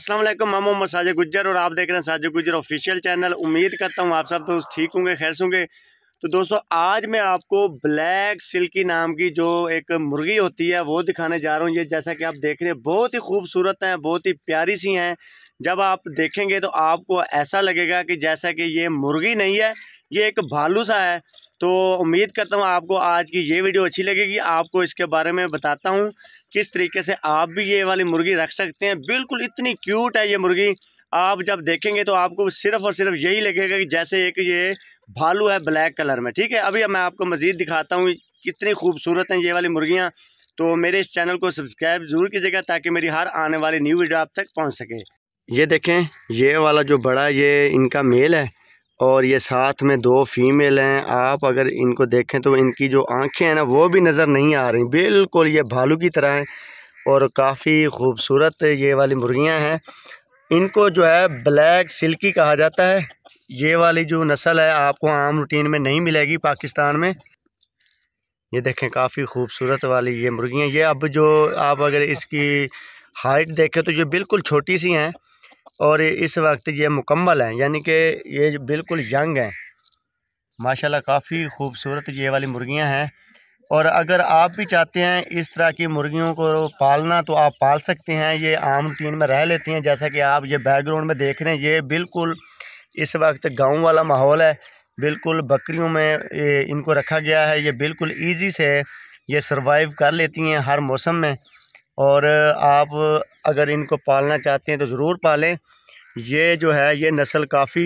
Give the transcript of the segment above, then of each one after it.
असलम मैं मोहम्मद साजिद गुज्जर और आप देख रहे हैं साजिद गुज्जर ऑफिशियल चैनल उम्मीद करता हूँ आप सब दोस्त तो ठीक होंगे खैर होंगे तो दोस्तों आज मैं आपको ब्लैक सिल्की नाम की जो एक मुर्गी होती है वो दिखाने जा रहा हूँ ये जैसा कि आप देख रहे हैं बहुत ही खूबसूरत हैं बहुत ही प्यारी सी हैं जब आप देखेंगे तो आपको ऐसा लगेगा कि जैसा कि ये मुर्गी नहीं है ये एक भालू सा है तो उम्मीद करता हूँ आपको आज की ये वीडियो अच्छी लगेगी आपको इसके बारे में बताता हूँ किस तरीके से आप भी ये वाली मुर्गी रख सकते हैं बिल्कुल इतनी क्यूट है ये मुर्गी आप जब देखेंगे तो आपको सिर्फ और सिर्फ यही लगेगा कि जैसे एक ये भालू है ब्लैक कलर में ठीक है अभी मैं आपको मज़ीद दिखाता हूँ कितनी खूबसूरत हैं ये वाली मुर्गियाँ तो मेरे इस चैनल को सब्सक्राइब ज़रूर कीजिएगा ताकि मेरी हर आने वाली न्यू वीडियो आप तक पहुँच सके ये देखें ये वाला जो बड़ा ये इनका मेल है और ये साथ में दो फीमेल हैं आप अगर इनको देखें तो इनकी जो आंखें हैं ना वो भी नज़र नहीं आ रही बिल्कुल ये भालू की तरह हैं और काफ़ी ख़ूबसूरत ये वाली मुर्गियां हैं इनको जो है ब्लैक सिल्की कहा जाता है ये वाली जो नस्ल है आपको आम रूटीन में नहीं मिलेगी पाकिस्तान में ये देखें काफ़ी ख़ूबसूरत वाली ये मुर्गियाँ ये अब जो आप अगर इसकी हाइट देखें तो ये बिल्कुल छोटी सी हैं और इस वक्त ये मुकम्मल हैं यानी कि ये बिल्कुल यंग हैं माशाल्लाह काफ़ी खूबसूरत ये वाली मुर्गियां हैं और अगर आप भी चाहते हैं इस तरह की मुर्गियों को पालना तो आप पाल सकते हैं ये आम टीन में रह लेती हैं जैसा कि आप ये बैकग्राउंड में देख रहे हैं ये बिल्कुल इस वक्त गाँव वाला माहौल है बिल्कुल बकरियों में इनको रखा गया है ये बिल्कुल ईजी से ये सर्वाइव कर लेती हैं हर मौसम में और आप अगर इनको पालना चाहते हैं तो ज़रूर पालें ये जो है ये नस्ल काफ़ी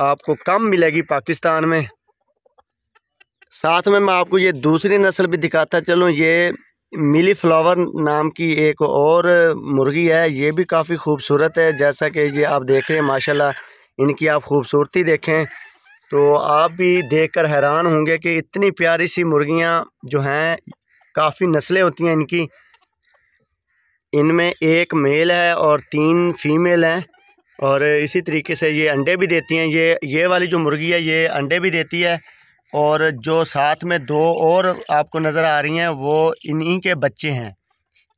आपको कम मिलेगी पाकिस्तान में साथ में मैं आपको ये दूसरी नस्ल भी दिखाता चलूँ ये मिली फ्लावर नाम की एक और मुर्गी है ये भी काफ़ी खूबसूरत है जैसा कि ये आप देख रहे हैं माशाल्लाह इनकी आप खूबसूरती देखें तो आप भी देखकर हैरान होंगे कि इतनी प्यारी सी मुर्गियाँ जो हैं काफ़ी नस्लें होती हैं इनकी इनमें एक मेल है और तीन फीमेल हैं और इसी तरीके से ये अंडे भी देती हैं ये ये वाली जो मुर्गी है ये अंडे भी देती है और जो साथ में दो और आपको नज़र आ रही हैं वो इन्हीं के बच्चे हैं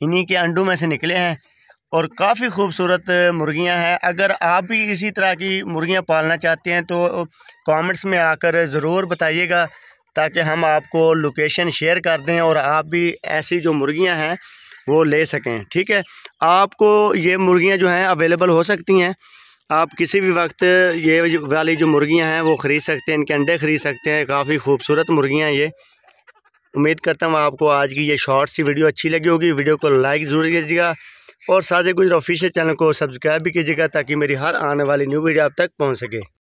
इन्हीं के अंडों में से निकले हैं और काफ़ी खूबसूरत मुर्गियां हैं अगर आप भी इसी तरह की मुर्गियां पालना चाहते हैं तो कमेंट्स में आकर ज़रूर बताइएगा ताकि हम आपको लोकेशन शेयर कर दें और आप भी ऐसी जो मुर्गियां हैं वो ले सकें ठीक है आपको ये मुर्गियाँ जो हैं अवेलेबल हो सकती हैं आप किसी भी वक्त ये वाली जो मुर्गियाँ हैं वो ख़रीद सकते हैं इनके अंडे ख़रीद सकते हैं काफ़ी खूबसूरत मुर्गियाँ ये उम्मीद करता हूँ आपको आज की ये शॉर्ट सी वीडियो अच्छी लगी होगी वीडियो को लाइक ज़रूर कीजिएगा और साझे गुजर ऑफिशियल चैनल को सब्सक्राइब भी कीजिएगा ताकि मेरी हर आने वाली न्यू वीडियो आप तक पहुँच सके